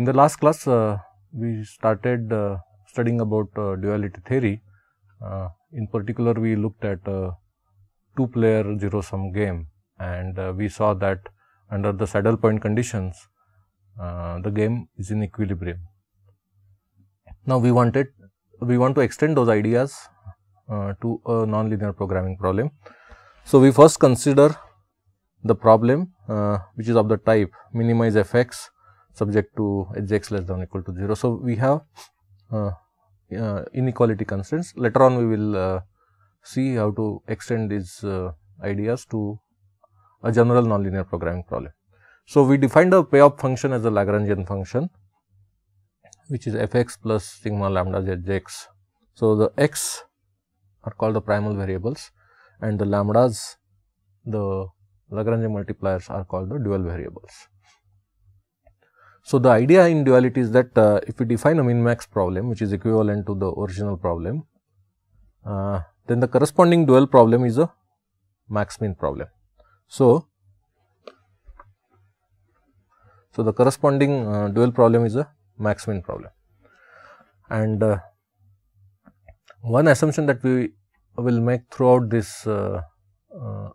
in the last class, uh, we started uh, studying about uh, duality theory. Uh, in particular, we looked at uh, two-player zero-sum game and uh, we saw that under the saddle point conditions, the game is in equilibrium. Now, we wanted we want to extend those ideas to a nonlinear programming problem. So, we first consider the problem which is of the type minimize fx subject to hx less than equal to 0. So, we have uh, uh, inequality constraints. Later on, we will uh, see how to extend these uh, ideas to a general nonlinear programming problem. So, we defined our payoff function as a Lagrangian function, which is f x plus sigma lambda z x. So, the x are called the primal variables and the lambdas, the Lagrangian multipliers are called the dual variables. So, the idea in duality is that uh, if we define a min max problem which is equivalent to the original problem, uh, then the corresponding dual problem is a max min problem. So, so the corresponding uh, dual problem is a max min problem and uh, one assumption that we will make throughout this uh, uh,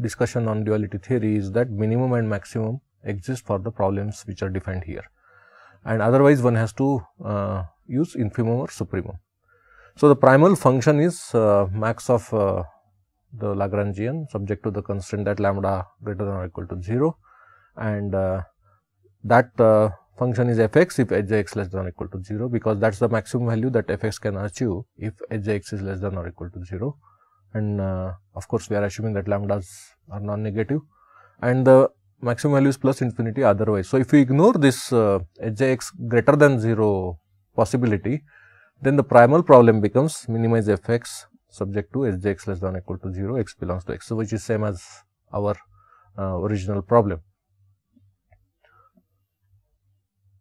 discussion on duality theory is that minimum and maximum exist for the problems which are defined here and otherwise one has to uh, use infimum or supremum. So, the primal function is uh, max of uh, the Lagrangian subject to the constraint that lambda greater than or equal to 0 and uh, that uh, function is fx if hx less than or equal to 0 because that is the maximum value that fx can achieve if hx is less than or equal to 0 and uh, of course, we are assuming that lambdas are non-negative and the maximum value is plus infinity otherwise. So, if we ignore this uh, hjx greater than 0 possibility, then the primal problem becomes minimize fx subject to hjx less than equal to 0 x belongs to x, so which is same as our uh, original problem.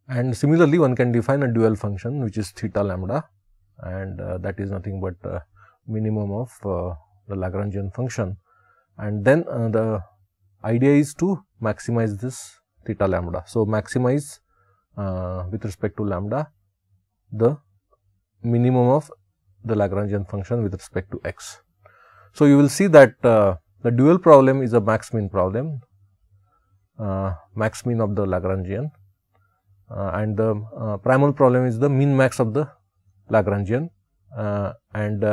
And similarly, one can define a dual function which is theta lambda and uh, that is nothing but uh, minimum of uh, the Lagrangian function. And then uh, the idea is to maximize this theta lambda. So, maximize uh, with respect to lambda the minimum of the Lagrangian function with respect to x. So, you will see that uh, the dual problem is a max min problem, uh, max min of the Lagrangian uh, and the uh, primal problem is the min max of the Lagrangian uh, and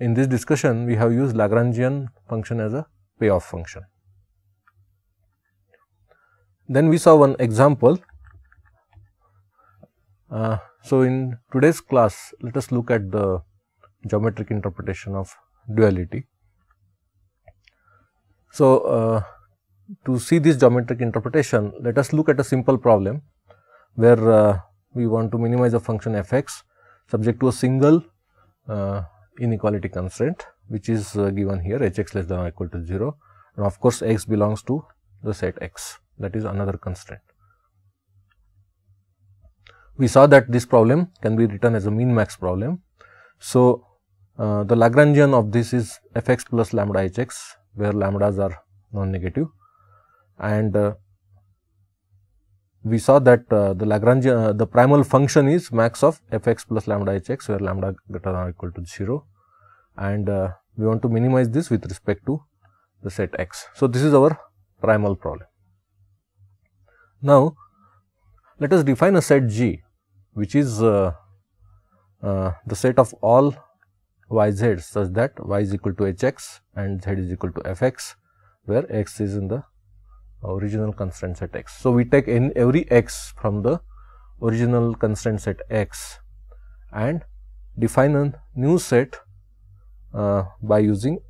in this discussion we have used Lagrangian function as a payoff function. Then we saw one example. Uh, so, in today's class, let us look at the geometric interpretation of duality. So, uh, to see this geometric interpretation, let us look at a simple problem where uh, we want to minimize a function f x subject to a single uh, inequality constraint which is uh, given here h x less than or equal to 0 and of course, x belongs to the set x that is another constraint. We saw that this problem can be written as a mean max problem. So, uh, the Lagrangian of this is f x plus lambda h x where lambdas are non-negative and uh, we saw that uh, the Lagrangian, uh, the primal function is max of f x plus lambda h x where lambda greater than or equal to 0 and uh, we want to minimize this with respect to the set x. So, this is our primal problem. Now, let us define a set G which is uh, uh, the set of all y z such that y is equal to h x and z is equal to f x where x is in the original constraint set x. So, we take in every x from the original constraint set x and define a new set uh, by using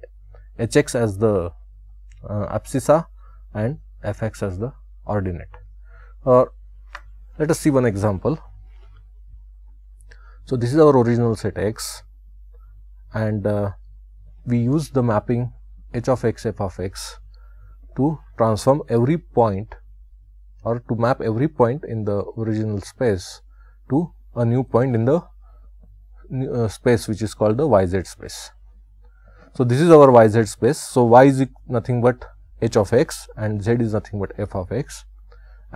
h x as the uh, abscissa and f x as the ordinate or uh, let us see one example. So, this is our original set x and uh, we use the mapping h of x f of x to transform every point or to map every point in the original space to a new point in the uh, space which is called the yz space. So, this is our yz space. So, y is nothing but h of x and z is nothing but f of x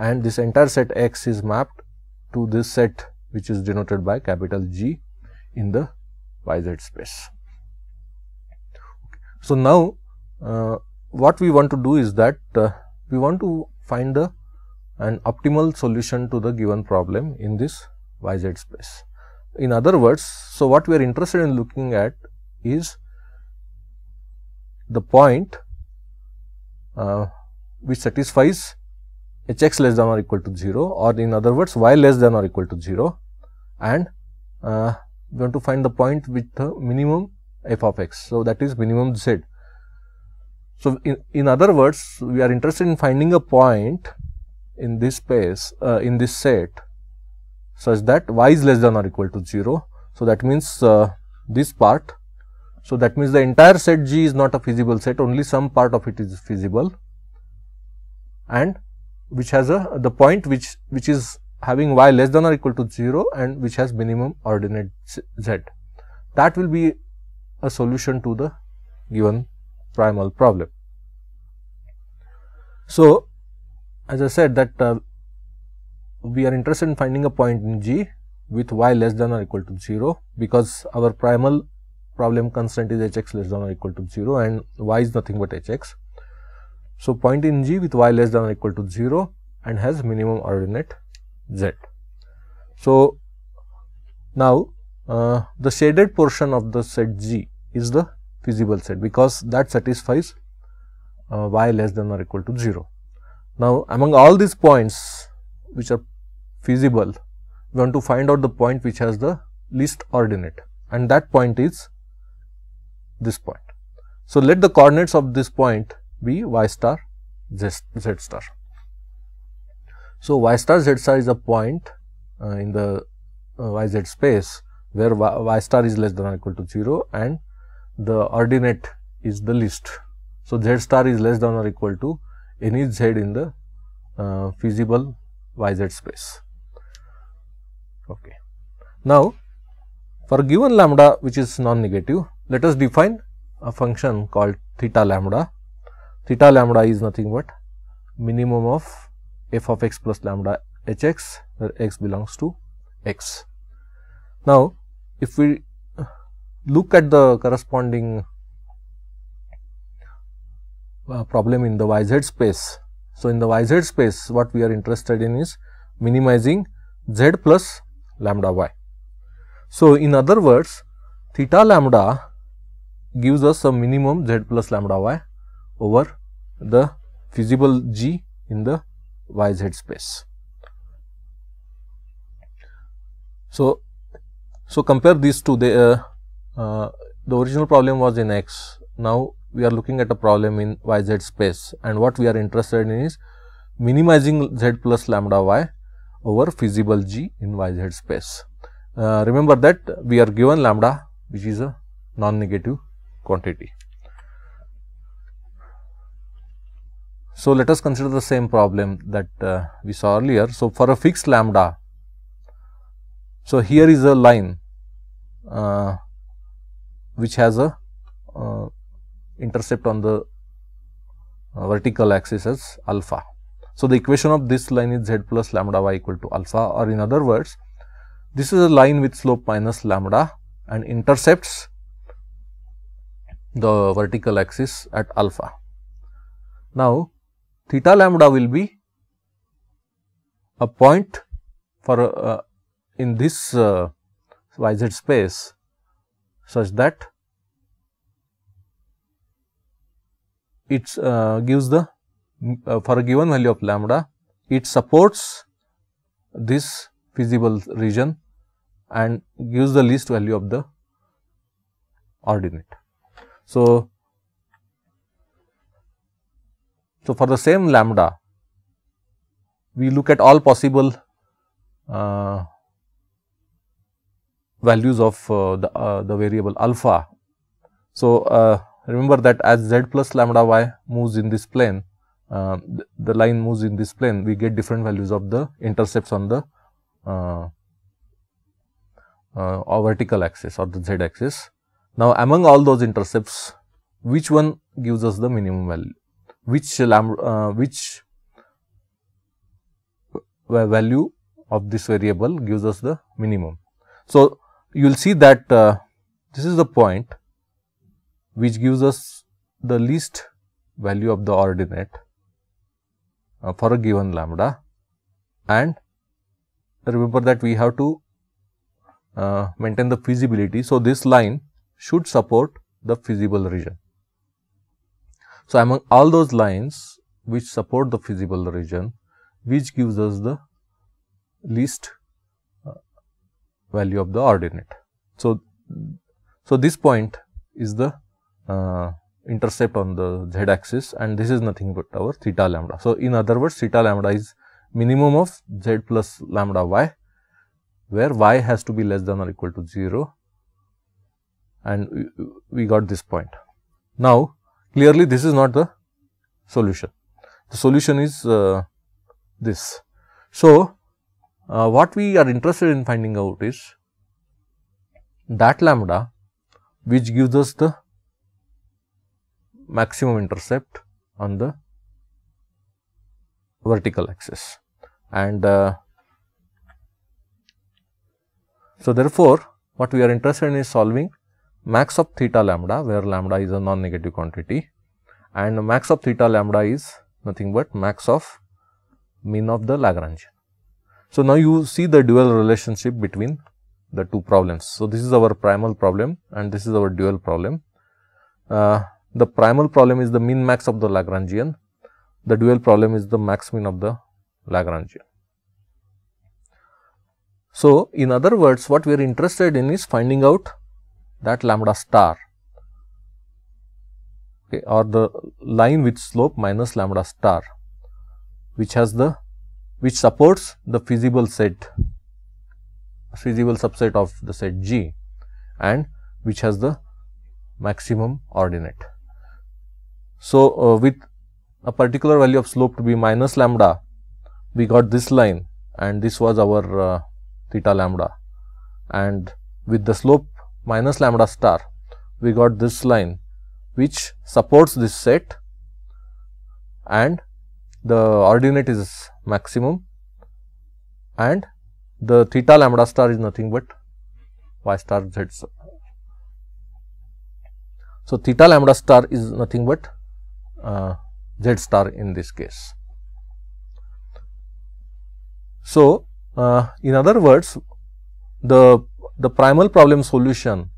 and this entire set X is mapped to this set which is denoted by capital G in the YZ space. So, now uh, what we want to do is that uh, we want to find the an optimal solution to the given problem in this YZ space. In other words, so what we are interested in looking at is the point uh, which satisfies h x less than or equal to 0 or in other words y less than or equal to 0 and uh, we want to find the point with the minimum f of x. So, that is minimum z. So, in, in other words we are interested in finding a point in this space uh, in this set such that y is less than or equal to 0. So, that means uh, this part. So, that means the entire set G is not a feasible set only some part of it is feasible and which has a the point which which is having y less than or equal to 0 and which has minimum ordinate z. That will be a solution to the given primal problem. So, as I said that uh, we are interested in finding a point in G with y less than or equal to 0 because our primal problem constant is hx less than or equal to 0 and y is nothing but hx. So, point in G with y less than or equal to 0 and has minimum ordinate z. So, now uh, the shaded portion of the set G is the feasible set because that satisfies uh, y less than or equal to 0. Now, among all these points which are feasible, we want to find out the point which has the least ordinate and that point is this point. So, let the coordinates of this point be y star z, z star. So, y star z star is a point uh, in the uh, yz space where y, y, star is less than or equal to 0 and the ordinate is the list. So, z star is less than or equal to any z in the uh, feasible yz space. Okay. Now, for given lambda which is non-negative, let us define a function called theta lambda theta lambda is nothing but minimum of f of x plus lambda h x where x belongs to x. Now, if we look at the corresponding uh, problem in the yz space. So, in the yz space what we are interested in is minimizing z plus lambda y. So, in other words theta lambda gives us a minimum z plus lambda y over the feasible G in the YZ space. So, so compare these two the uh, uh, the original problem was in X now we are looking at a problem in YZ space and what we are interested in is minimizing Z plus lambda Y over feasible G in YZ space. Uh, remember that we are given lambda which is a non-negative quantity. So, let us consider the same problem that uh, we saw earlier. So, for a fixed lambda, so here is a line uh, which has a uh, intercept on the uh, vertical axis as alpha. So, the equation of this line is z plus lambda y equal to alpha or in other words, this is a line with slope minus lambda and intercepts the vertical axis at alpha. Now, theta lambda will be a point for uh, in this uh, yz space such that it uh, gives the uh, for a given value of lambda it supports this feasible region and gives the least value of the ordinate. So, So, for the same lambda, we look at all possible uh, values of uh, the, uh, the variable alpha. So, uh, remember that as z plus lambda y moves in this plane, uh, the line moves in this plane, we get different values of the intercepts on the uh, vertical axis or the z axis. Now, among all those intercepts, which one gives us the minimum value? which lambda, uh, which value of this variable gives us the minimum. So, you will see that uh, this is the point which gives us the least value of the ordinate uh, for a given lambda and remember that we have to uh, maintain the feasibility. So, this line should support the feasible region. So, among all those lines which support the feasible region, which gives us the least uh, value of the ordinate. So, so this point is the uh, intercept on the z axis and this is nothing but our theta lambda. So, in other words theta lambda is minimum of z plus lambda y where y has to be less than or equal to 0 and we got this point. Now, Clearly, this is not the solution. The solution is uh, this. So, uh, what we are interested in finding out is that lambda which gives us the maximum intercept on the vertical axis and uh, so therefore what we are interested in is solving max of theta lambda where lambda is a non-negative quantity and max of theta lambda is nothing but max of mean of the Lagrangian. So, now you see the dual relationship between the two problems. So, this is our primal problem and this is our dual problem. Uh, the primal problem is the mean max of the Lagrangian, the dual problem is the max mean of the Lagrangian. So, in other words what we are interested in is finding out that lambda star okay, or the line with slope minus lambda star which has the which supports the feasible set feasible subset of the set G and which has the maximum ordinate. So, uh, with a particular value of slope to be minus lambda, we got this line and this was our uh, theta lambda and with the slope minus lambda star we got this line which supports this set and the ordinate is maximum and the theta lambda star is nothing but y star z So, theta lambda star is nothing but uh, z star in this case. So, uh, in other words the the primal problem solution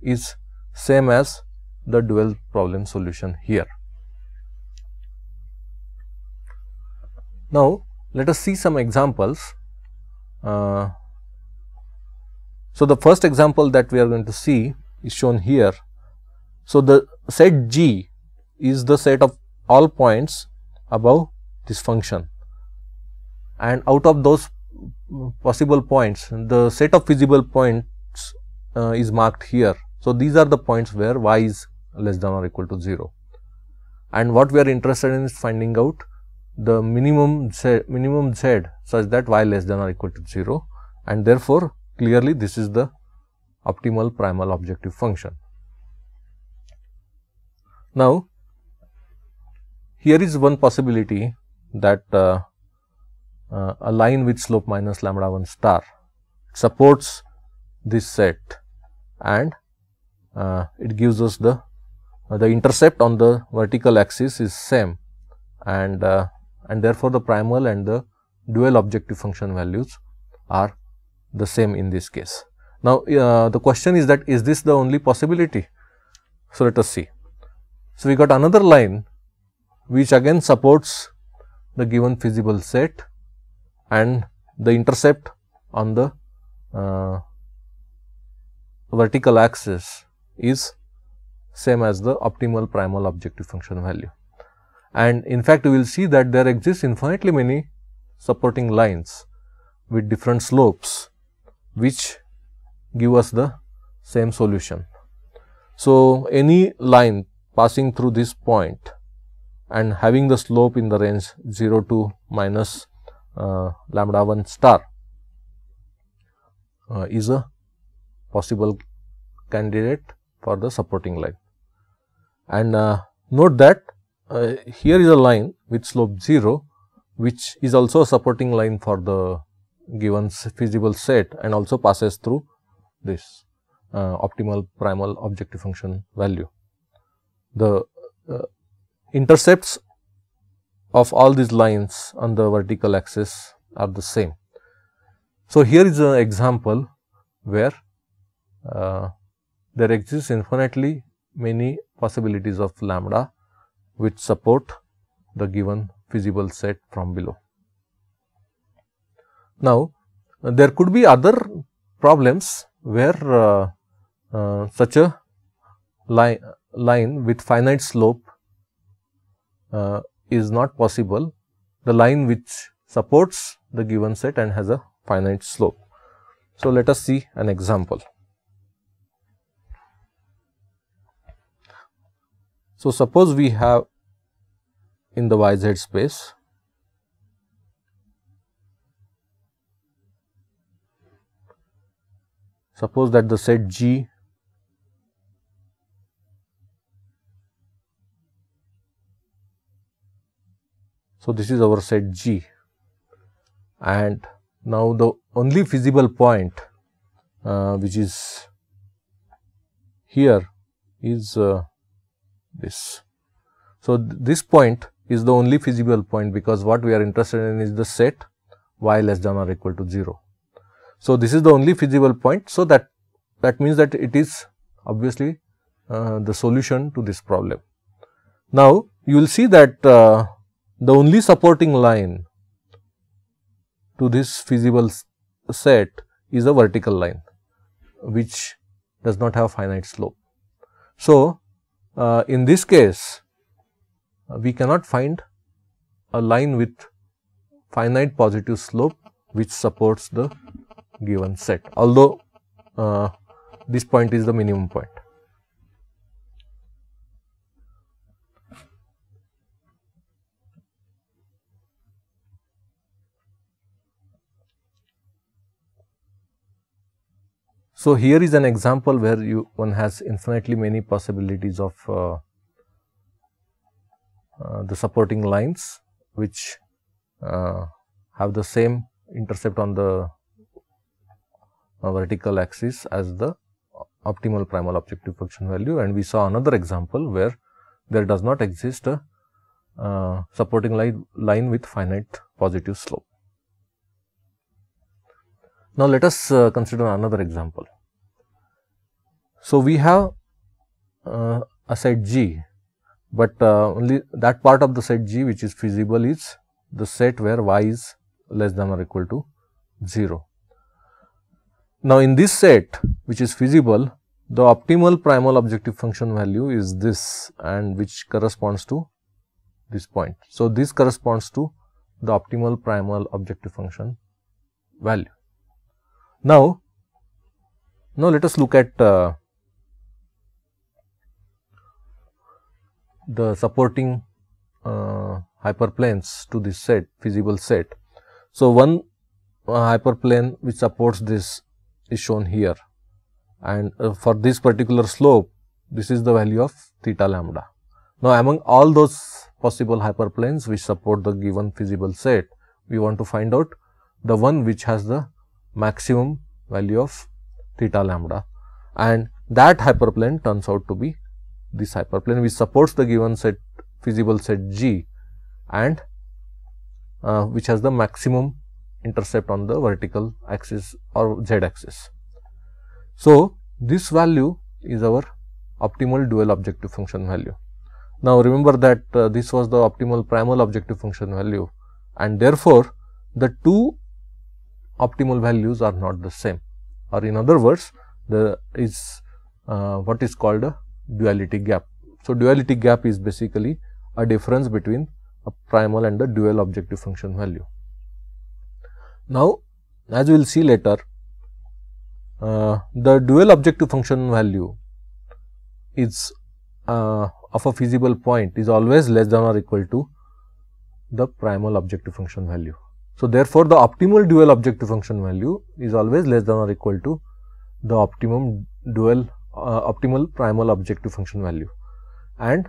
is same as the dual problem solution here. Now, let us see some examples. Uh, so, the first example that we are going to see is shown here. So, the set G is the set of all points above this function and out of those possible points, the set of feasible points uh, is marked here. So, these are the points where y is less than or equal to 0 and what we are interested in is finding out the minimum z, minimum z such that y less than or equal to 0 and therefore, clearly this is the optimal primal objective function. Now, here is one possibility that uh, uh, a line with slope minus lambda 1 star supports this set and uh, it gives us the uh, the intercept on the vertical axis is same and uh, and therefore the primal and the dual objective function values are the same in this case now uh, the question is that is this the only possibility so let us see so we got another line which again supports the given feasible set and the intercept on the uh, vertical axis is same as the optimal primal objective function value. And in fact, we will see that there exists infinitely many supporting lines with different slopes which give us the same solution. So, any line passing through this point and having the slope in the range 0 to minus uh, lambda 1 star uh, is a possible candidate for the supporting line. And uh, note that here is a line with slope 0 which is also a supporting line for the given feasible set and also passes through this uh, optimal primal objective function value. The uh, intercepts of all these lines on the vertical axis are the same. So, here is an example where uh, there exists infinitely many possibilities of lambda which support the given feasible set from below. Now, there could be other problems where uh, uh, such a line, line with finite slope uh, is not possible, the line which supports the given set and has a finite slope. So, let us see an example. So, suppose we have in the yz space suppose that the set G So, this is our set G and now the only feasible point uh, which is here is uh, this. So, th this point is the only feasible point because what we are interested in is the set y less than or equal to 0. So, this is the only feasible point. So, that that means that it is obviously uh, the solution to this problem. Now, you will see that uh, the only supporting line to this feasible set is a vertical line which does not have finite slope. So, uh, in this case uh, we cannot find a line with finite positive slope which supports the given set although uh, this point is the minimum point. So, here is an example where you one has infinitely many possibilities of uh, uh, the supporting lines which uh, have the same intercept on the uh, vertical axis as the optimal primal objective function value and we saw another example where there does not exist a uh, supporting line, line with finite positive slope. Now, let us uh, consider another example. So, we have uh, a set G, but uh, only that part of the set G which is feasible is the set where y is less than or equal to 0. Now, in this set which is feasible, the optimal primal objective function value is this and which corresponds to this point. So, this corresponds to the optimal primal objective function value. Now, now let us look at uh, the supporting uh, hyperplanes to this set feasible set. So, one uh, hyperplane which supports this is shown here and uh, for this particular slope this is the value of theta lambda. Now, among all those possible hyperplanes which support the given feasible set, we want to find out the one which has the maximum value of theta lambda and that hyperplane turns out to be this hyperplane which supports the given set feasible set G and uh, which has the maximum intercept on the vertical axis or z axis. So, this value is our optimal dual objective function value. Now, remember that uh, this was the optimal primal objective function value and therefore, the two optimal values are not the same or in other words there is uh, what is called a duality gap. So, duality gap is basically a difference between a primal and a dual objective function value. Now, as we will see later, uh, the dual objective function value is uh, of a feasible point is always less than or equal to the primal objective function value. So, therefore, the optimal dual objective function value is always less than or equal to the optimum dual uh, optimal primal objective function value and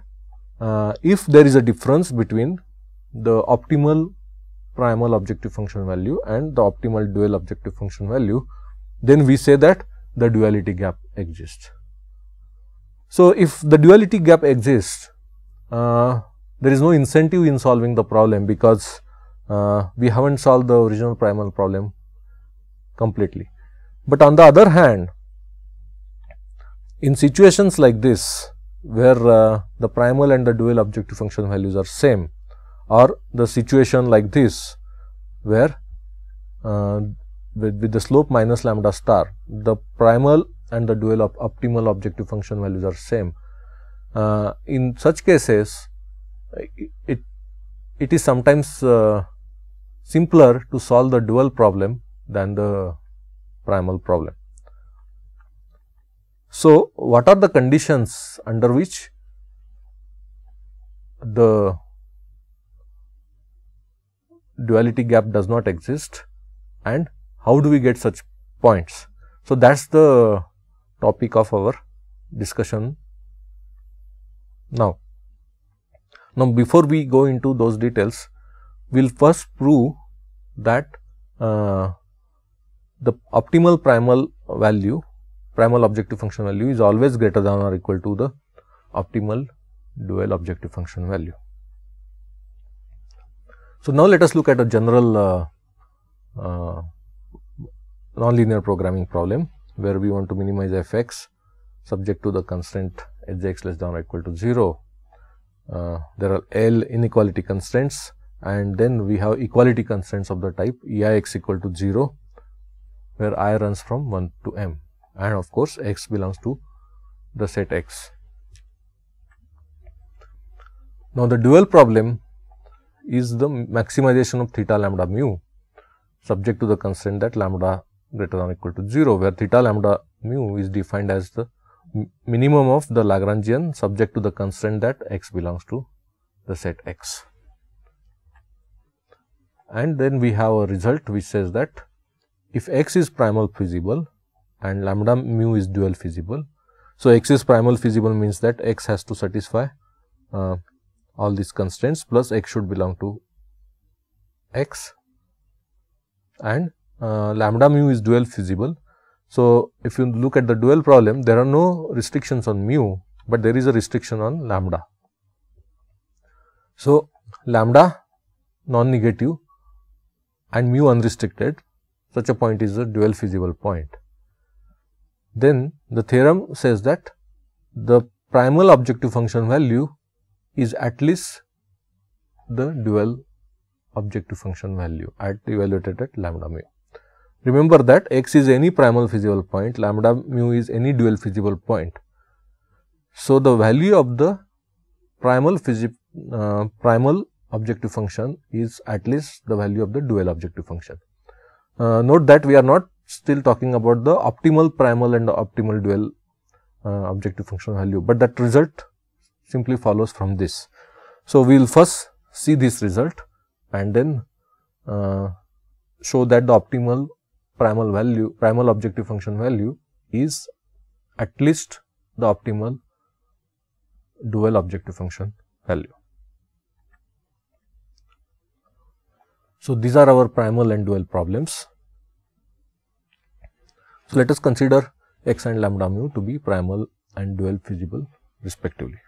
uh, if there is a difference between the optimal primal objective function value and the optimal dual objective function value then we say that the duality gap exists. So, if the duality gap exists uh, there is no incentive in solving the problem because uh, we have not solved the original primal problem completely. But on the other hand, in situations like this, where uh, the primal and the dual objective function values are same or the situation like this, where uh, with, with the slope minus lambda star, the primal and the dual op optimal objective function values are same. Uh, in such cases, it, it is sometimes uh, simpler to solve the dual problem than the primal problem. So, what are the conditions under which the duality gap does not exist and how do we get such points. So, that is the topic of our discussion now. Now, before we go into those details, will first prove that uh, the optimal primal value primal objective function value is always greater than or equal to the optimal dual objective function value. So, now let us look at a general uh, uh, nonlinear programming problem where we want to minimize f x subject to the constraint h x less than or equal to 0. Uh, there are L inequality constraints and then we have equality constraints of the type eix equal to 0 where i runs from 1 to m and of course x belongs to the set x. Now, the dual problem is the maximization of theta lambda mu subject to the constraint that lambda greater than or equal to 0 where theta lambda mu is defined as the minimum of the Lagrangian subject to the constraint that x belongs to the set x and then we have a result which says that if x is primal feasible and lambda mu is dual feasible. So, x is primal feasible means that x has to satisfy uh, all these constraints plus x should belong to x and uh, lambda mu is dual feasible. So, if you look at the dual problem there are no restrictions on mu, but there is a restriction on lambda. So, lambda non-negative and mu unrestricted, such a point is a dual feasible point. Then the theorem says that the primal objective function value is at least the dual objective function value at evaluated at lambda mu. Remember that x is any primal feasible point, lambda mu is any dual feasible point. So, the value of the primal, uh, primal objective function is at least the value of the dual objective function. Uh, note that we are not still talking about the optimal primal and the optimal dual uh, objective function value, but that result simply follows from this. So, we will first see this result and then uh, show that the optimal primal value, primal objective function value is at least the optimal dual objective function value. So, these are our primal and dual problems. So, let us consider x and lambda mu to be primal and dual feasible respectively.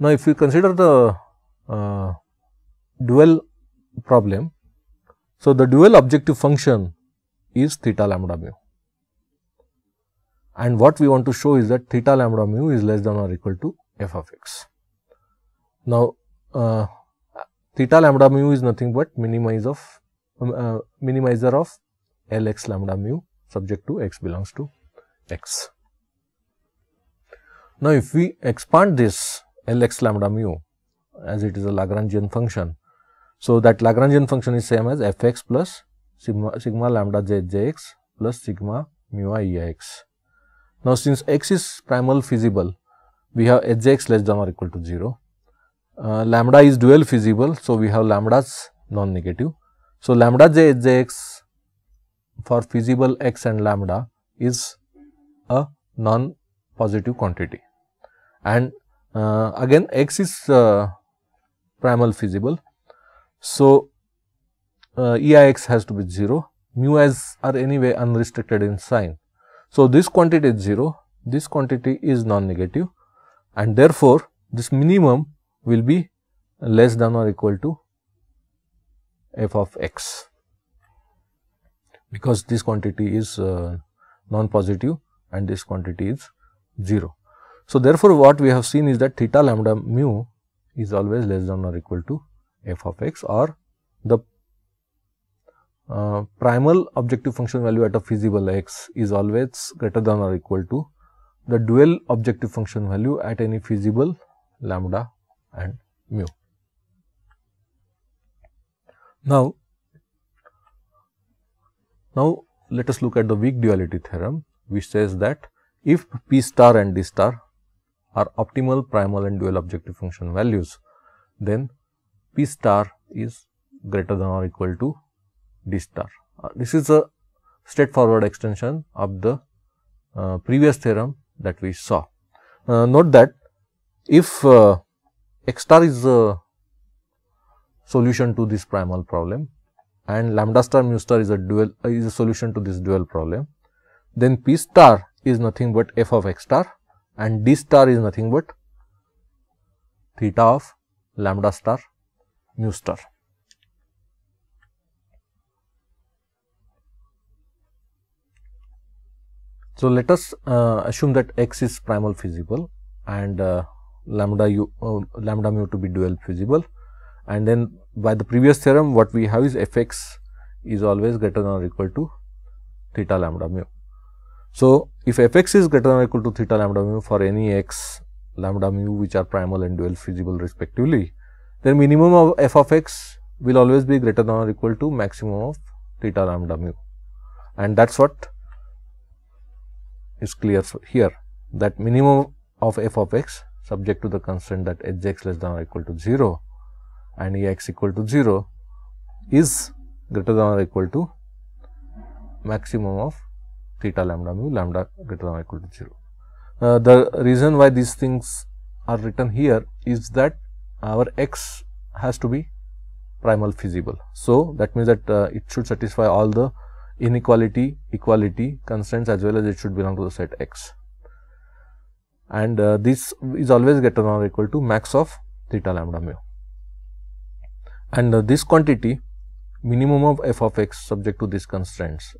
Now, if we consider the uh, dual problem, so the dual objective function is theta lambda mu and what we want to show is that theta lambda mu is less than or equal to f of x. Now, uh, theta lambda mu is nothing but minimize of um, uh, minimizer of Lx lambda mu subject to x belongs to x. Now, if we expand this Lx lambda mu as it is a Lagrangian function. So, that Lagrangian function is same as fx plus sigma, sigma lambda j jx plus sigma mu i x. Now, since x is primal feasible, we have h j x less than or equal to 0. Uh, lambda is dual feasible. So, we have lambdas non negative. So, lambda j for feasible x and lambda is a non positive quantity and uh, again x is uh, primal feasible. So, uh, EIX has to be 0, mu as are anyway unrestricted in sign. So, this quantity is 0, this quantity is non-negative and therefore, this minimum will be less than or equal to f of x because this quantity is uh, non-positive and this quantity is 0. So, therefore, what we have seen is that theta lambda mu is always less than or equal to f of x or the uh, primal objective function value at a feasible x is always greater than or equal to the dual objective function value at any feasible lambda and mu. Now, now let us look at the weak duality theorem which says that if p star and d star are optimal primal and dual objective function values, then p star is greater than or equal to d star. Uh, this is a straightforward extension of the uh, previous theorem that we saw. Uh, note that if uh, x star is the solution to this primal problem and lambda star mu star is a dual uh, is a solution to this dual problem. Then p star is nothing but f of x star and d star is nothing but theta of lambda star mu star. So, let us uh, assume that x is primal feasible and uh, lambda u uh, lambda mu to be dual feasible and then by the previous theorem what we have is f x is always greater than or equal to theta lambda mu. So, if f x is greater than or equal to theta lambda mu for any x lambda mu which are primal and dual feasible respectively, then minimum of f of x will always be greater than or equal to maximum of theta lambda mu and that is what is clear here that minimum of f of x subject to the constraint that hx less than or equal to 0 and ex equal to 0 is greater than or equal to maximum of theta lambda mu lambda greater than or equal to 0. Uh, the reason why these things are written here is that our x has to be primal feasible. So, that means that uh, it should satisfy all the inequality, equality constraints as well as it should belong to the set x and uh, this is always greater than or equal to max of theta lambda mu. And uh, this quantity minimum of f of x subject to these constraints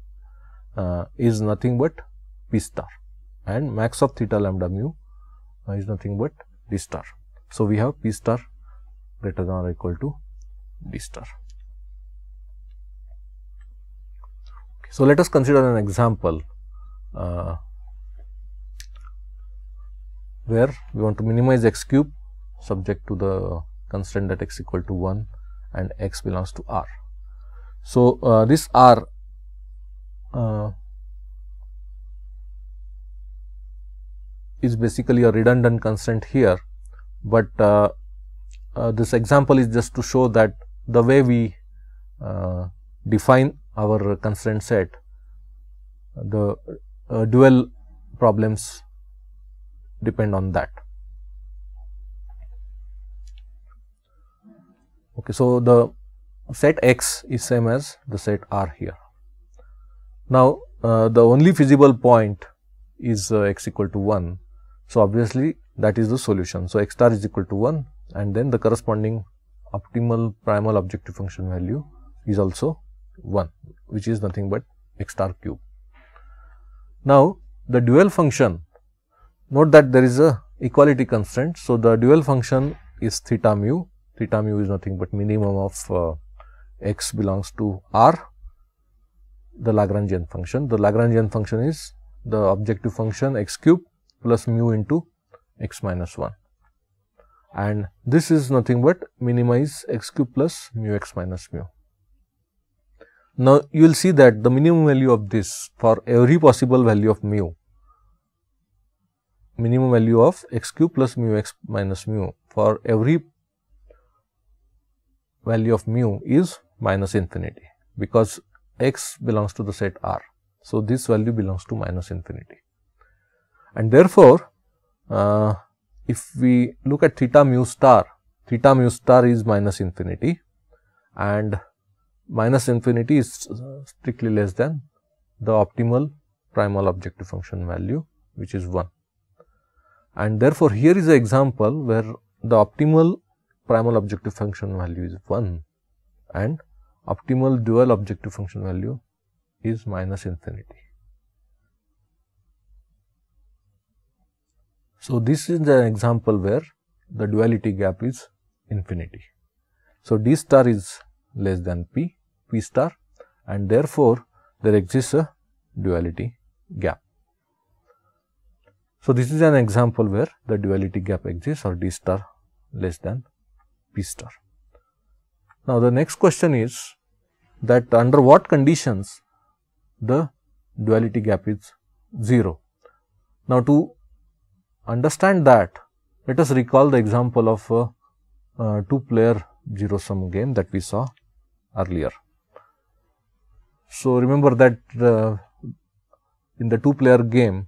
uh, is nothing but p star and max of theta lambda mu uh, is nothing but d star. So, we have p star greater than or equal to d star. Okay, so, let us consider an example uh, where we want to minimize x cube subject to the constraint that x equal to 1 and x belongs to R. So, uh, this R uh, is basically a redundant constraint here, but uh, uh this example is just to show that the way we uh, define our constraint set, the uh, dual problems depend on that. Okay, so the set X is same as the set R here. Now, uh, the only feasible point is uh, x equal to 1. So, obviously, that is the solution. So, x star is equal to 1 and then the corresponding optimal primal objective function value is also 1 which is nothing but x star cube. Now, the dual function Note that there is a equality constraint. So, the dual function is theta mu, theta mu is nothing but minimum of uh, x belongs to r, the Lagrangian function. The Lagrangian function is the objective function x cube plus mu into x minus 1 and this is nothing but minimize x cube plus mu x minus mu. Now, you will see that the minimum value of this for every possible value of mu minimum value of x cube plus mu x minus mu for every value of mu is minus infinity because x belongs to the set R. So, this value belongs to minus infinity and therefore, uh, if we look at theta mu star, theta mu star is minus infinity and minus infinity is strictly less than the optimal primal objective function value which is 1 and therefore, here is an example where the optimal primal objective function value is 1 and optimal dual objective function value is minus infinity. So, this is an example where the duality gap is infinity. So, d star is less than p, p star and therefore, there exists a duality gap. So, this is an example where the duality gap exists or d star less than p star. Now, the next question is that under what conditions the duality gap is 0. Now, to understand that let us recall the example of a, a two player zero sum game that we saw earlier. So, remember that uh, in the two player game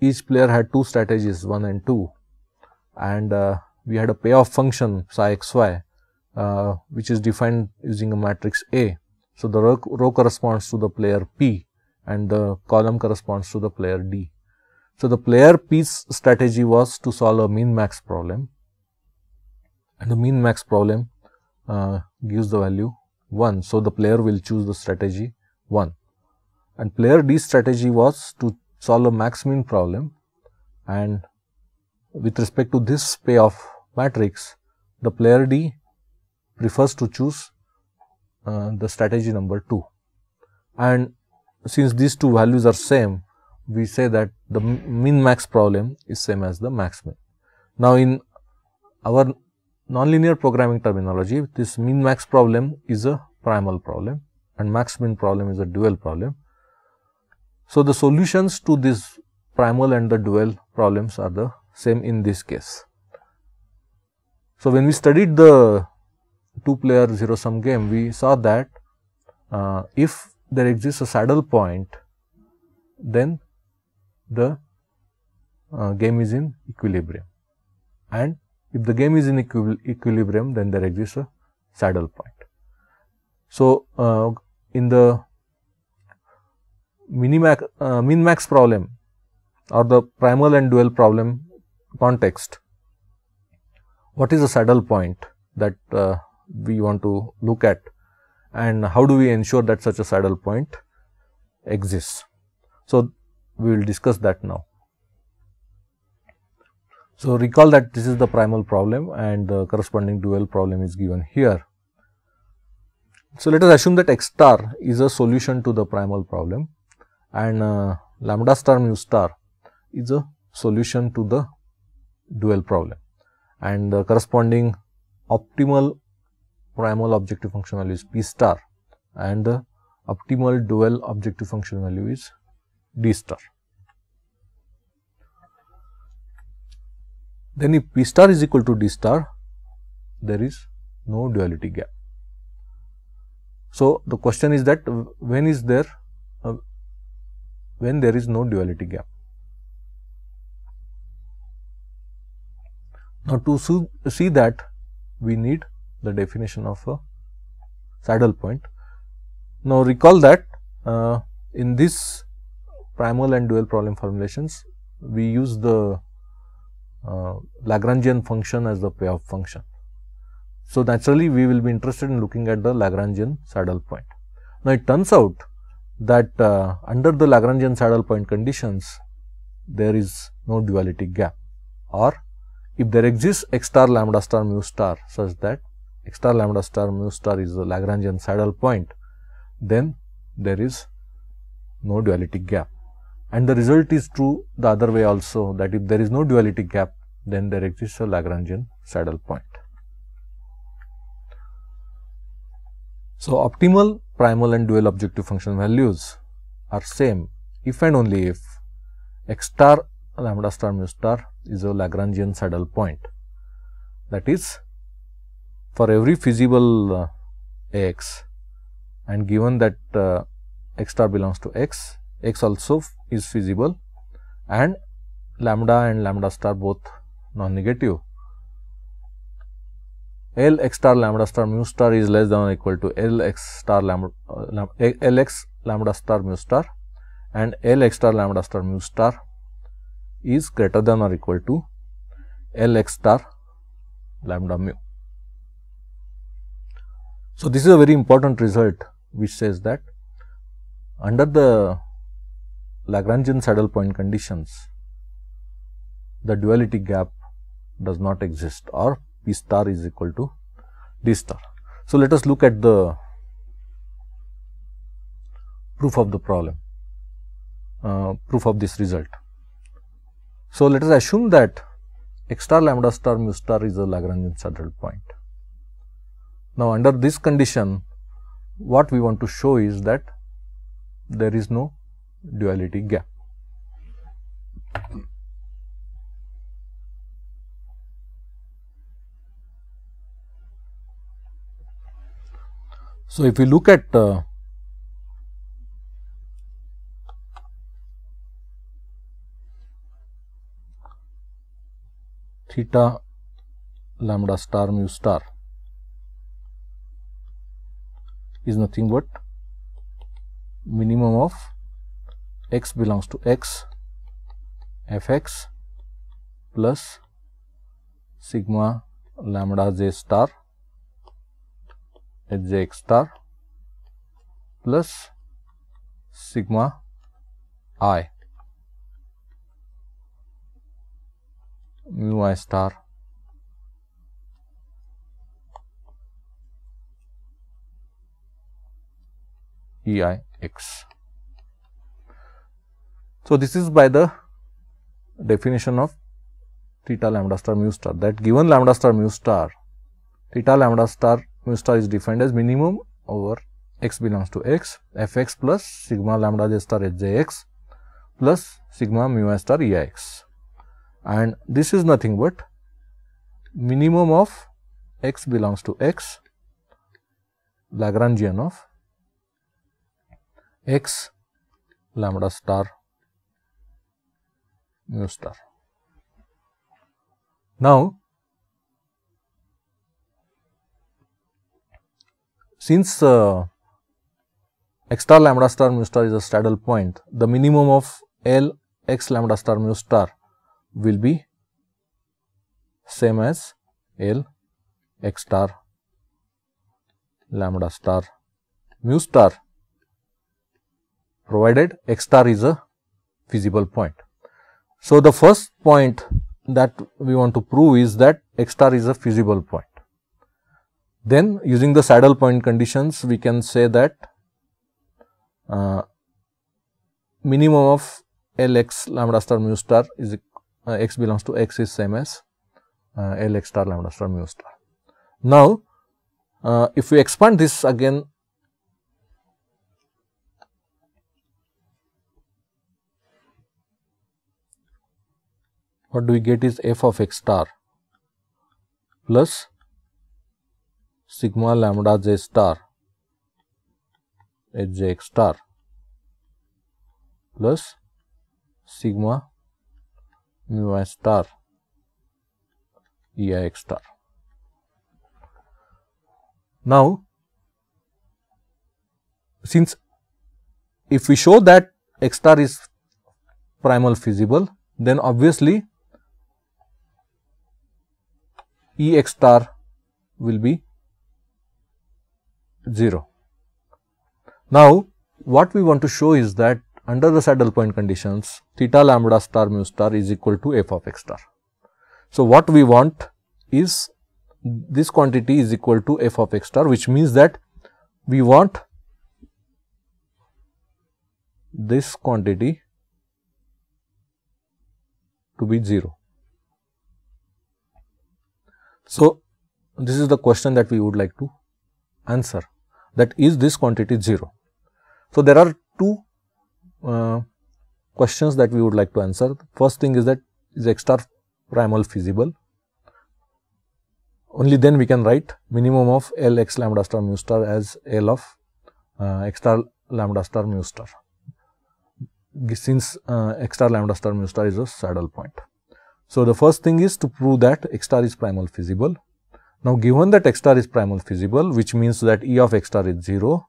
each player had two strategies 1 and 2 and uh, we had a payoff function psi xy uh, which is defined using a matrix A. So, the row, row corresponds to the player P and the column corresponds to the player D. So, the player P's strategy was to solve a min max problem and the min max problem uh, gives the value 1. So, the player will choose the strategy 1 and player D's strategy was to solve a max problem and with respect to this payoff matrix, the player D prefers to choose uh, the strategy number 2. And since these two values are same, we say that the min max problem is same as the max min. Now, in our nonlinear programming terminology, this min max problem is a primal problem and max min problem is a dual problem. So, the solutions to this primal and the dual problems are the same in this case. So, when we studied the two player zero sum game, we saw that uh, if there exists a saddle point, then the uh, game is in equilibrium and if the game is in equi equilibrium then there exists a saddle point. So, uh, in the minimax, uh, min-max problem or the primal and dual problem context, what is the saddle point that uh, we want to look at and how do we ensure that such a saddle point exists. So, we will discuss that now. So, recall that this is the primal problem and the corresponding dual problem is given here. So, let us assume that x star is a solution to the primal problem and uh, lambda star mu star is a solution to the dual problem and the uh, corresponding optimal primal objective function value is p star and the uh, optimal dual objective function value is d star. Then if p star is equal to d star, there is no duality gap. So, the question is that when is there when there is no duality gap. Now, to see that we need the definition of a saddle point. Now, recall that uh, in this primal and dual problem formulations, we use the uh, Lagrangian function as the payoff function. So, naturally we will be interested in looking at the Lagrangian saddle point. Now, it turns out that uh, under the Lagrangian saddle point conditions, there is no duality gap or if there exists x star lambda star mu star such that x star lambda star mu star is a Lagrangian saddle point, then there is no duality gap. And the result is true the other way also that if there is no duality gap, then there exists a Lagrangian saddle point. So, optimal primal and dual objective function values are same if and only if x star lambda star mu star is a Lagrangian saddle point. That is for every feasible uh, x and given that uh, x star belongs to x, x also is feasible and lambda and lambda star both non-negative L x star lambda star mu star is less than or equal to L x star lambda, uh, L x lambda star mu star and L x star lambda star mu star is greater than or equal to L x star lambda mu. So, this is a very important result which says that under the Lagrangian saddle point conditions, the duality gap does not exist or star is equal to D star. So, let us look at the proof of the problem, uh, proof of this result. So, let us assume that x star lambda star mu star is a Lagrangian saddle point. Now, under this condition what we want to show is that there is no duality gap. So, if we look at uh, theta lambda star mu star is nothing but minimum of x belongs to x f x plus sigma lambda j star Hz star plus sigma i mu i star e i x. So, this is by the definition of theta lambda star mu star that given lambda star mu star theta lambda star mu star is defined as minimum over x belongs to x f x plus sigma lambda j star h j x plus sigma mu i star e i x and this is nothing but minimum of x belongs to x Lagrangian of x lambda star mu star. Now, since uh, x star lambda star mu star is a straddle point, the minimum of L x lambda star mu star will be same as L x star lambda star mu star provided x star is a feasible point. So, the first point that we want to prove is that x star is a feasible point. Then using the saddle point conditions, we can say that uh, minimum of Lx lambda star mu star is uh, x belongs to x is same as uh, Lx star lambda star mu star. Now, uh, if we expand this again what do we get is f of x star plus sigma lambda j star is star plus sigma mu i star e i x star. Now, since if we show that x star is primal feasible, then obviously E x star will be 0. Now, what we want to show is that under the saddle point conditions, theta lambda star mu star is equal to f of x star. So, what we want is this quantity is equal to f of x star, which means that we want this quantity to be 0. So, this is the question that we would like to answer that is this quantity 0. So, there are two uh, questions that we would like to answer. First thing is that is x star primal feasible? Only then we can write minimum of L x lambda star mu star as L of uh, x star lambda star mu star since uh, x star lambda star mu star is a saddle point. So, the first thing is to prove that x star is primal feasible now, given that x star is primal feasible, which means that E of x star is 0,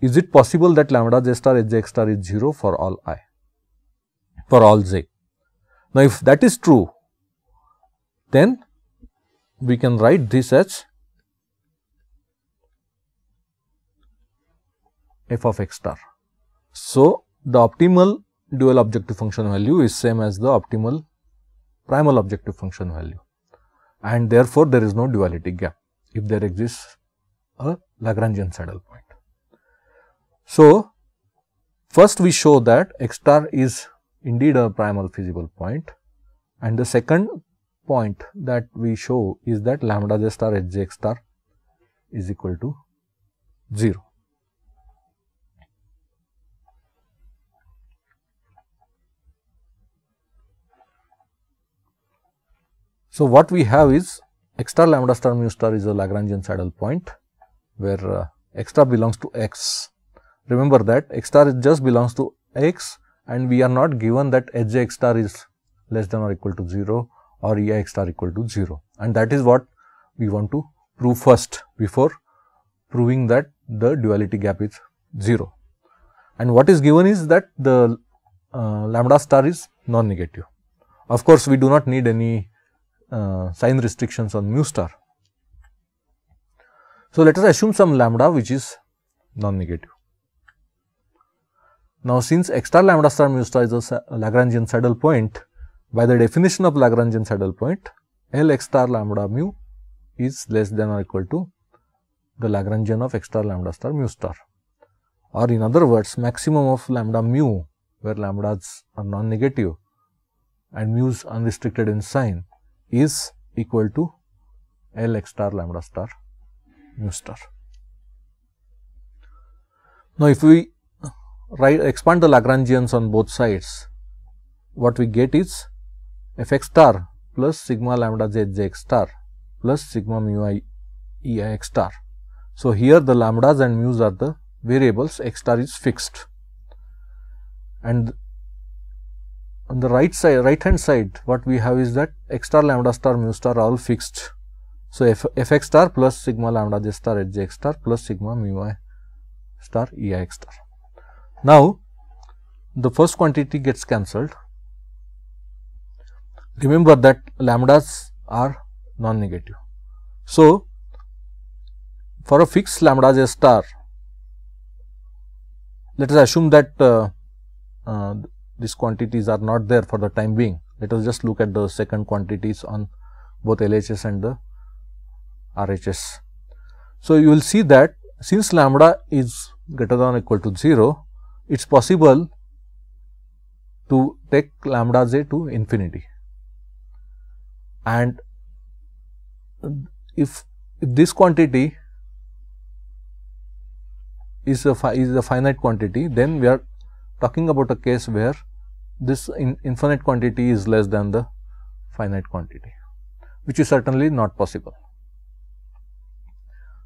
is it possible that lambda j star h j x star is 0 for all i, for all j? Now, if that is true, then we can write this as f of x star. So, the optimal dual objective function value is same as the optimal primal objective function value and therefore, there is no duality gap if there exists a Lagrangian saddle point. So, first we show that x star is indeed a primal feasible point and the second point that we show is that lambda j star h j x star is equal to 0. So, what we have is extra lambda star mu star is a Lagrangian saddle point where uh, extra belongs to x. Remember that x star just belongs to x and we are not given that h x star is less than or equal to 0 or e x star equal to 0 and that is what we want to prove first before proving that the duality gap is 0. And what is given is that the uh, lambda star is non-negative. Of course, we do not need any uh, sign restrictions on mu star. So, let us assume some lambda which is non-negative. Now, since x star lambda star mu star is a Lagrangian saddle point, by the definition of Lagrangian saddle point, L x star lambda mu is less than or equal to the Lagrangian of x star lambda star mu star or in other words maximum of lambda mu where lambdas are non-negative and mu's unrestricted in sign is equal to L x star lambda star mu star. Now, if we write expand the Lagrangians on both sides, what we get is f x star plus sigma lambda z j x star plus sigma mu i e i x star. So, here the lambdas and mu's are the variables x star is fixed and on the right side right hand side what we have is that x star lambda star mu star are all fixed. So, fx star plus sigma lambda j star at star plus sigma mu i star e i x star. Now, the first quantity gets cancelled. Remember that lambdas are non-negative. So, for a fixed lambda j star, let us assume that uh, uh, these quantities are not there for the time being. Let us just look at the second quantities on both LHS and the RHS. So, you will see that since lambda is greater than or equal to 0, it is possible to take lambda j to infinity. And if, if this quantity is a, is a finite quantity, then we are talking about a case where this in infinite quantity is less than the finite quantity, which is certainly not possible.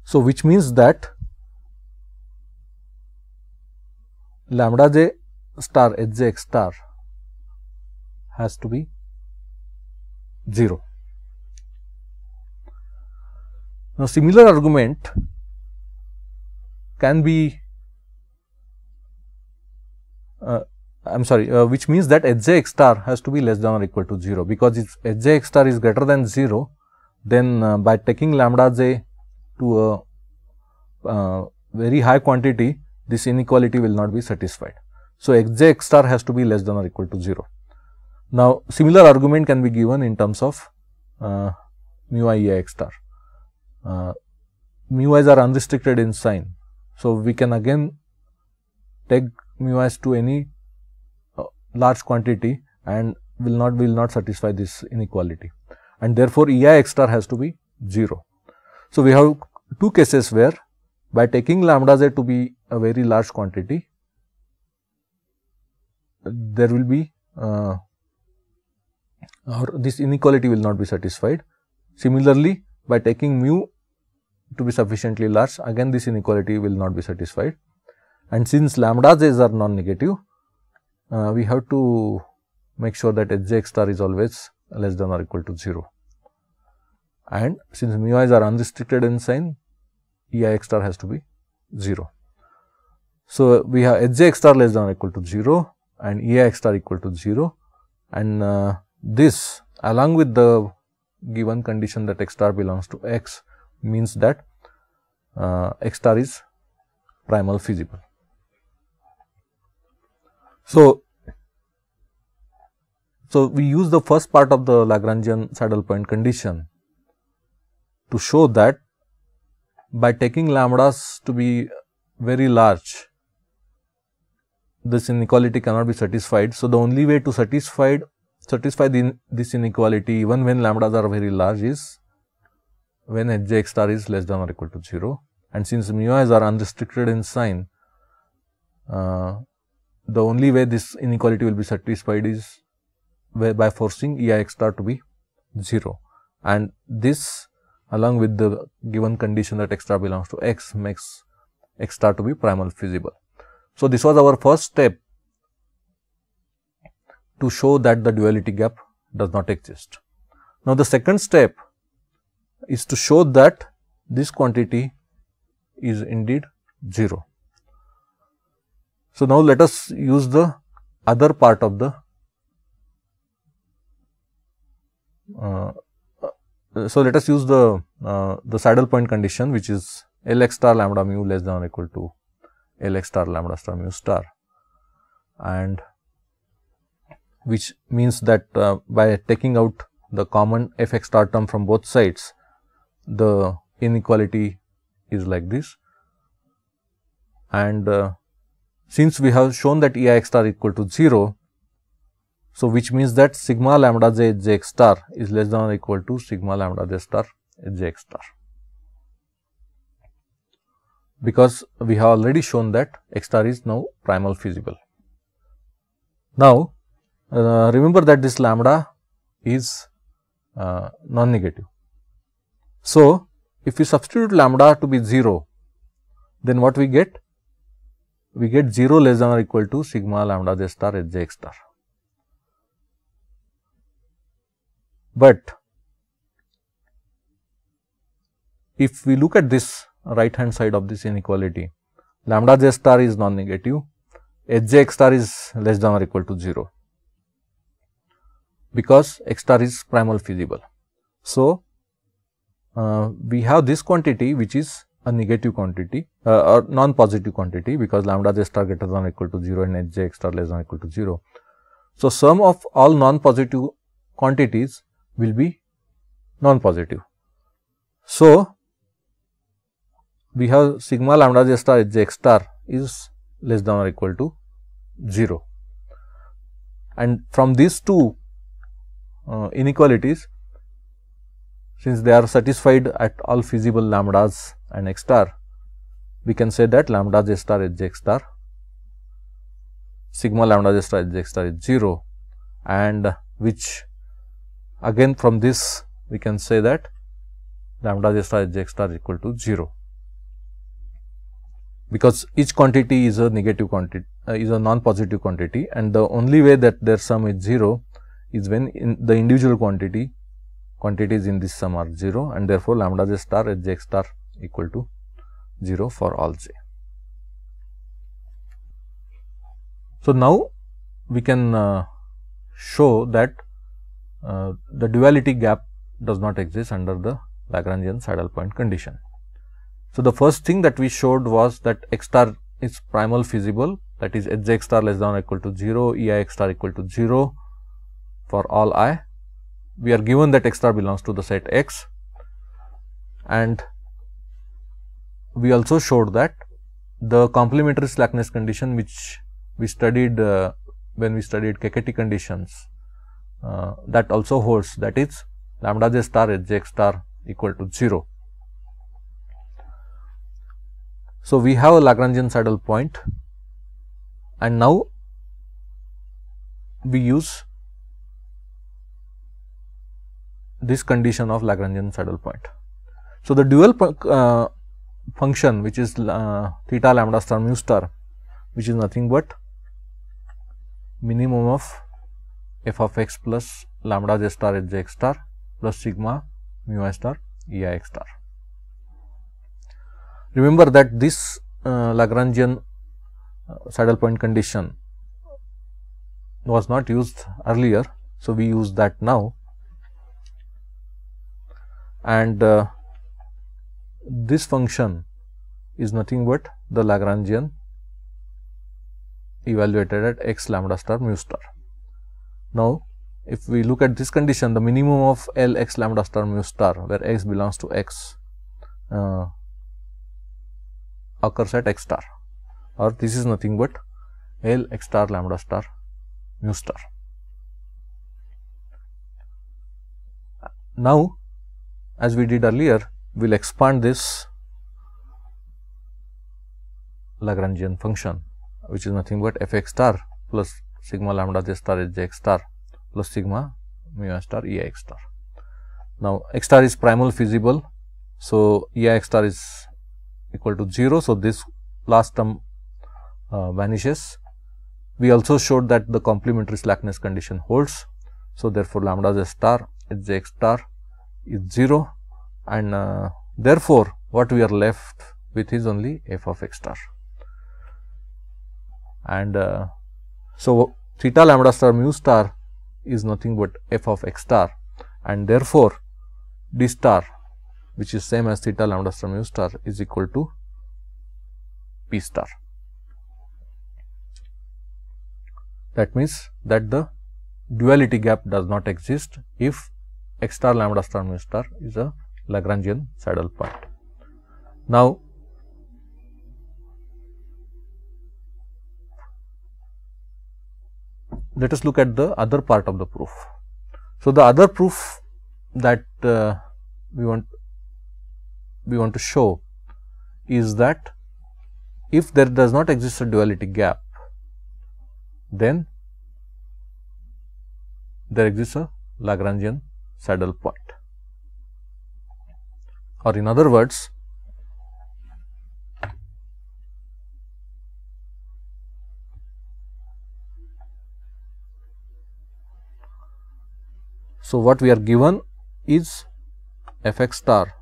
So, which means that lambda j star h j x star has to be 0. Now, similar argument can be uh, I am sorry, uh, which means that H j x star has to be less than or equal to 0, because if H j x star is greater than 0, then uh, by taking lambda j to a uh, very high quantity, this inequality will not be satisfied. So, x j x star has to be less than or equal to 0. Now, similar argument can be given in terms of uh, mu i x star. Uh, mu i's are unrestricted in sign. So, we can again take mu i's to any large quantity and will not will not satisfy this inequality and therefore e i x star has to be 0. So, we have two cases where by taking lambda z to be a very large quantity there will be uh, or this inequality will not be satisfied. Similarly, by taking mu to be sufficiently large again this inequality will not be satisfied and since lambda z's are non-negative uh, we have to make sure that hJx* star is always less than or equal to 0. And since mu i's are unrestricted in sign, Eix star has to be 0. So, we have hJx* star less than or equal to 0 and Eix star equal to 0 and uh, this along with the given condition that x star belongs to x means that uh, x star is primal feasible. So, so we use the first part of the Lagrangian saddle point condition to show that by taking lambdas to be very large, this inequality cannot be satisfied. So, the only way to satisfy satisfy the, this inequality even when lambdas are very large is when h x star is less than or equal to 0 and since mu i's are unrestricted in sign, uh, the only way this inequality will be satisfied is by forcing E i x star to be 0 and this along with the given condition that x star belongs to x makes x star to be primal feasible. So, this was our first step to show that the duality gap does not exist. Now, the second step is to show that this quantity is indeed 0. So, now let us use the other part of the uh, so let us use the uh, the saddle point condition which is L x star lambda mu less than or equal to L x star lambda star mu star and which means that uh, by taking out the common f x star term from both sides the inequality is like this and uh, since we have shown that E i x star equal to 0, so which means that sigma lambda j j x star is less than or equal to sigma lambda j star j x star. Because we have already shown that x star is now primal feasible. Now, uh, remember that this lambda is uh, non-negative. So, if we substitute lambda to be 0, then what we get? we get 0 less than or equal to sigma lambda j star h j x star. But if we look at this right hand side of this inequality, lambda j star is non-negative, h j x star is less than or equal to 0, because x star is primal feasible. So, uh, we have this quantity which is a negative quantity uh, or non-positive quantity because lambda j star greater than or equal to 0 and h j x star less than or equal to 0. So, sum of all non-positive quantities will be non-positive. So, we have sigma lambda j star h j x star is less than or equal to 0. And from these two uh, inequalities, since they are satisfied at all feasible lambdas and x star, we can say that lambda j star h j x star, sigma lambda j star h j x star is 0 and which again from this we can say that lambda j star h j x star is equal to 0 because each quantity is a negative quantity uh, is a non-positive quantity and the only way that their sum is 0 is when in the individual quantity quantities in this sum are 0 and therefore, lambda j star at star equal to 0 for all j. So, now we can uh, show that uh, the duality gap does not exist under the Lagrangian saddle point condition. So, the first thing that we showed was that x star is primal feasible that is h j x star less than or equal to 0, e i x star equal to 0 for all i we are given that x star belongs to the set X and we also showed that the complementary slackness condition which we studied uh, when we studied KKT conditions uh, that also holds that is lambda j star h j x star equal to 0. So, we have a Lagrangian saddle point and now we use this condition of Lagrangian saddle point. So, the dual uh, function which is uh, theta lambda star mu star which is nothing but minimum of f of x plus lambda j star h j x star plus sigma mu i star e i x star. Remember that this uh, Lagrangian uh, saddle point condition was not used earlier. So, we use that now and uh, this function is nothing but the Lagrangian evaluated at x lambda star mu star. Now, if we look at this condition the minimum of L x lambda star mu star where x belongs to x uh, occurs at x star or this is nothing but L x star lambda star mu star. Now, as we did earlier, we will expand this Lagrangian function, which is nothing but f x star plus sigma lambda j star is star plus sigma mu i star e i x star. Now, x star is primal feasible. So, e i x star is equal to 0. So, this last term uh, vanishes. We also showed that the complementary slackness condition holds. So, therefore, lambda j star is x star is 0 and uh, therefore, what we are left with is only f of x star. And uh, so, theta lambda star mu star is nothing but f of x star and therefore, d star which is same as theta lambda star mu star is equal to p star. That means, that the duality gap does not exist if x star lambda star mu star is a Lagrangian saddle point. Now, let us look at the other part of the proof. So, the other proof that uh, we want we want to show is that if there does not exist a duality gap, then there exists a Lagrangian saddle point or in other words So, what we are given is f x star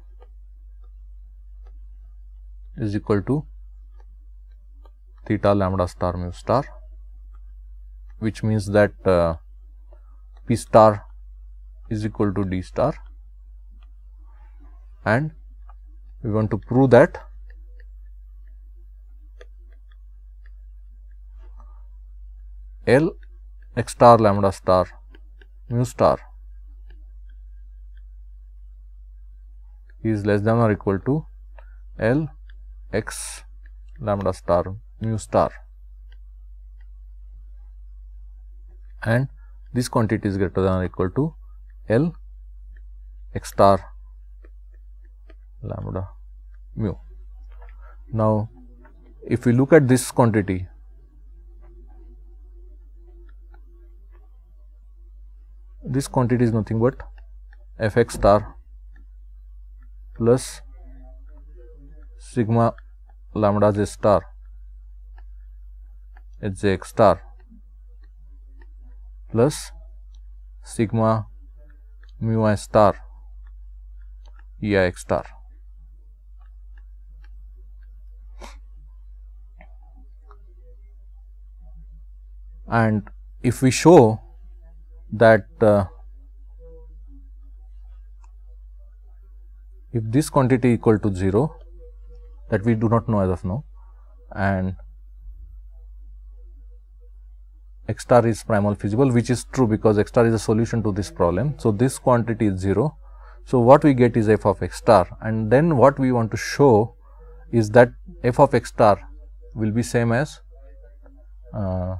is equal to theta lambda star mu star which means that uh, p star is equal to d star and we want to prove that L x star lambda star mu star is less than or equal to L x lambda star mu star and this quantity is greater than or equal to L x star lambda mu. Now, if we look at this quantity, this quantity is nothing but f x star plus sigma lambda j star h j x star plus sigma mu i star eix star and if we show that uh, if this quantity equal to 0 that we do not know as of now and x star is primal feasible which is true because x star is a solution to this problem. So, this quantity is 0. So, what we get is f of x star and then what we want to show is that f of x star will be same as uh,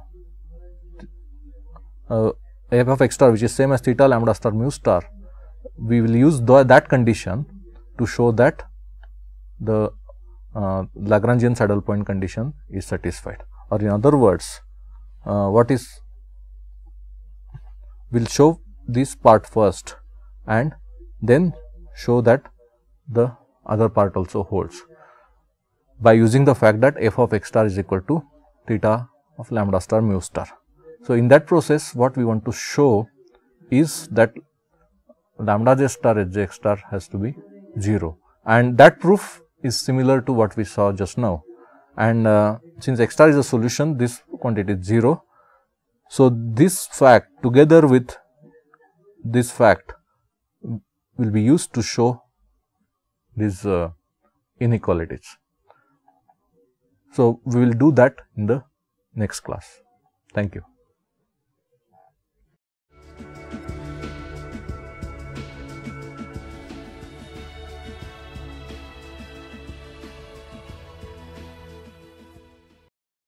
uh, f of x star which is same as theta lambda star mu star. We will use the, that condition to show that the uh, Lagrangian saddle point condition is satisfied or in other words uh, what is will show this part first and then show that the other part also holds by using the fact that f of x star is equal to theta of lambda star mu star. So, in that process what we want to show is that lambda j star h j x star has to be 0 and that proof is similar to what we saw just now and uh, since x star is a solution this quantity is 0. So, this fact together with this fact will be used to show these uh, inequalities. So, we will do that in the next class. Thank you.